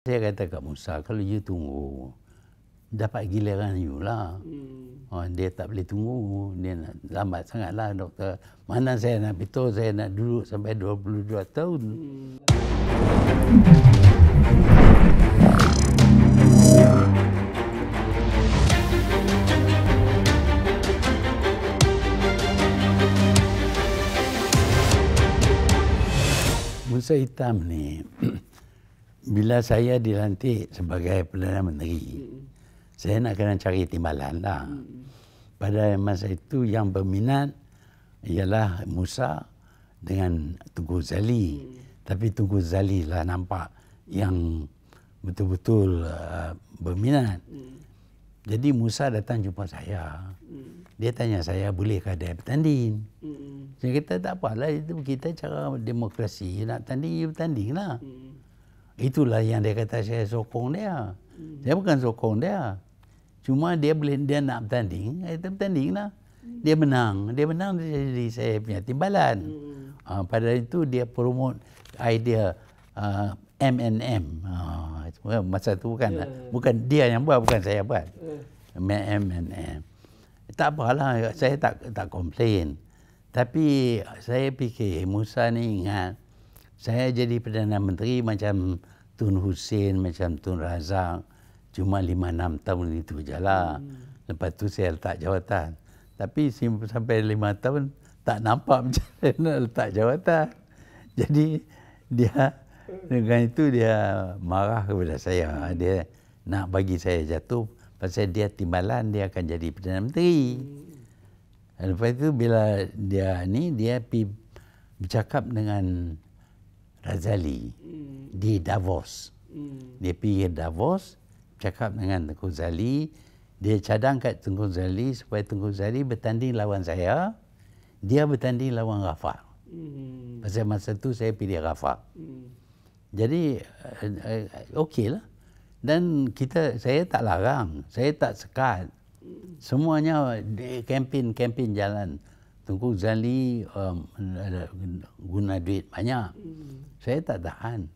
Saya kata kat Musa, kalau you tunggu, dapat giliran you lah. Hmm. Oh, dia tak boleh tunggu. Dia nak lambat sangat lah doktor. Mana saya nak betul saya nak duduk sampai 22 tahun. Hmm. Musa Hitam ni, bila saya dilantik sebagai Perdana Menteri, hmm. saya nak kena cari timbalan lah. Hmm. Pada masa itu yang berminat ialah Musa dengan Tunggu Zali. Hmm. Tapi Tunggu Zali lah nampak yang betul-betul uh, berminat. Hmm. Jadi Musa datang jumpa saya. Hmm. Dia tanya saya, bolehkah dia bertanding? Hmm. Saya kata, tak apalah. Itu kita cara demokrasi. Nak tanding, you bertanding lah. Hmm. Itulah yang dia kata saya sokong dia. Hmm. Saya bukan sokong dia. Cuma dia boleh dia nak bertanding, eh, dia bertanding lah. Hmm. Dia menang, dia menang jadi saya punya timbalan. Hmm. Uh, pada itu dia promote idea uh, MNM. Uh, masa itu kan lah. yeah. bukan dia yang buat, bukan saya buat. Yeah. MNM. Tak apa lah. saya tak tak komplain. Tapi saya fikir Musa ni ingat saya jadi Perdana Menteri macam Tun Hussein, macam Tun Razak. Cuma lima enam tahun itu je lah. Hmm. Lepas tu saya letak jawatan. Tapi sampai lima tahun tak nampak macam mana nak letak jawatan. Jadi dia dengan itu dia marah kepada saya. Dia nak bagi saya jatuh pasal dia timbalan dia akan jadi Perdana Menteri. Hmm. Lepas itu bila dia ni dia pergi bercakap dengan Razali hmm. di Davos. Hmm. Dia pergi Davos, cakap dengan Tengku Zali. Dia cadang kat Tengku Zali supaya Tengku Zali bertanding lawan saya. Dia bertanding lawan Rafa. Hmm. Pasal masa tu saya pilih Rafa. Hmm. Jadi, eh, eh, okey lah. Dan kita, saya tak larang. Saya tak sekat. Hmm. Semuanya kempen-kempen jalan. Tunggu Zali um, guna duit banyak. Hmm. Saya tak tahan.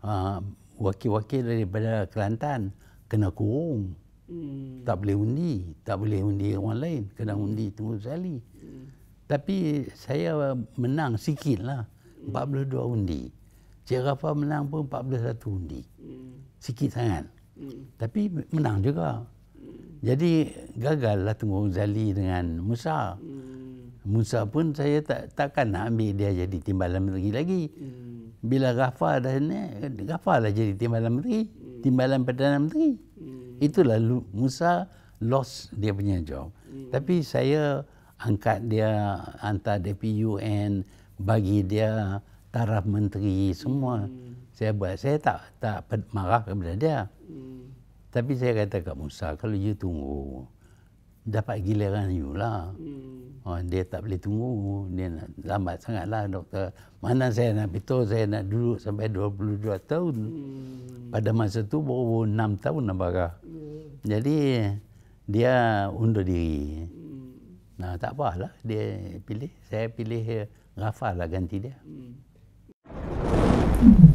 wakil um, wakil-wakil daripada Kelantan kena kurung. Hmm. Tak boleh undi. Tak boleh undi orang lain. Kena hmm. undi Tunggu Zali. Hmm. Tapi saya menang sikit lah. 42 hmm. undi. Cik Rafa menang pun 41 undi. Hmm. Sikit sangat. Hmm. Tapi menang juga. Hmm. Jadi gagal lah Tunggu Zali dengan Musa. Hmm. Musa pun saya tak takkan nak ambil dia jadi timbalan menteri lagi. Hmm. Bila Ghaffar dah ni, Ghaffar lah jadi timbalan menteri, hmm. timbalan perdana menteri. Hmm. Itulah Musa lost dia punya job. Hmm. Tapi saya angkat dia hantar DPUN bagi dia taraf menteri semua. Hmm. Saya buat saya tak tak marah kepada dia. Hmm. Tapi saya kata kat Musa kalau you tunggu dapat giliran you lah. Hmm. Oh, dia tak boleh tunggu. Dia nak lambat sangat lah doktor. Mana saya nak betul saya nak duduk sampai 22 tahun. Hmm. Pada masa tu baru 6 tahun nampakah. Hmm. Ya. Jadi dia undur diri. Hmm. Nah tak apalah dia pilih. Saya pilih Rafa lah ganti dia. Hmm.